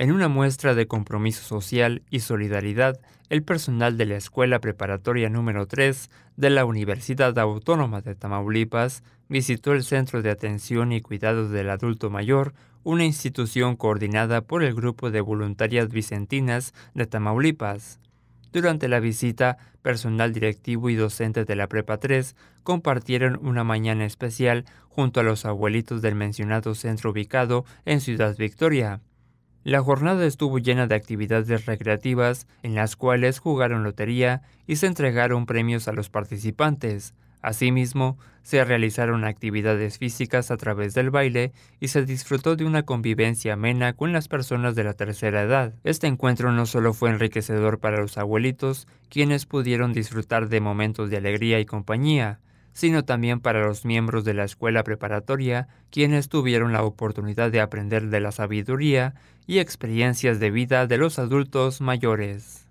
En una muestra de compromiso social y solidaridad, el personal de la Escuela Preparatoria número 3 de la Universidad Autónoma de Tamaulipas visitó el Centro de Atención y Cuidado del Adulto Mayor, una institución coordinada por el Grupo de Voluntarias Vicentinas de Tamaulipas. Durante la visita, personal directivo y docentes de la Prepa 3 compartieron una mañana especial junto a los abuelitos del mencionado centro ubicado en Ciudad Victoria. La jornada estuvo llena de actividades recreativas en las cuales jugaron lotería y se entregaron premios a los participantes. Asimismo, se realizaron actividades físicas a través del baile y se disfrutó de una convivencia amena con las personas de la tercera edad. Este encuentro no solo fue enriquecedor para los abuelitos, quienes pudieron disfrutar de momentos de alegría y compañía, sino también para los miembros de la escuela preparatoria, quienes tuvieron la oportunidad de aprender de la sabiduría y experiencias de vida de los adultos mayores.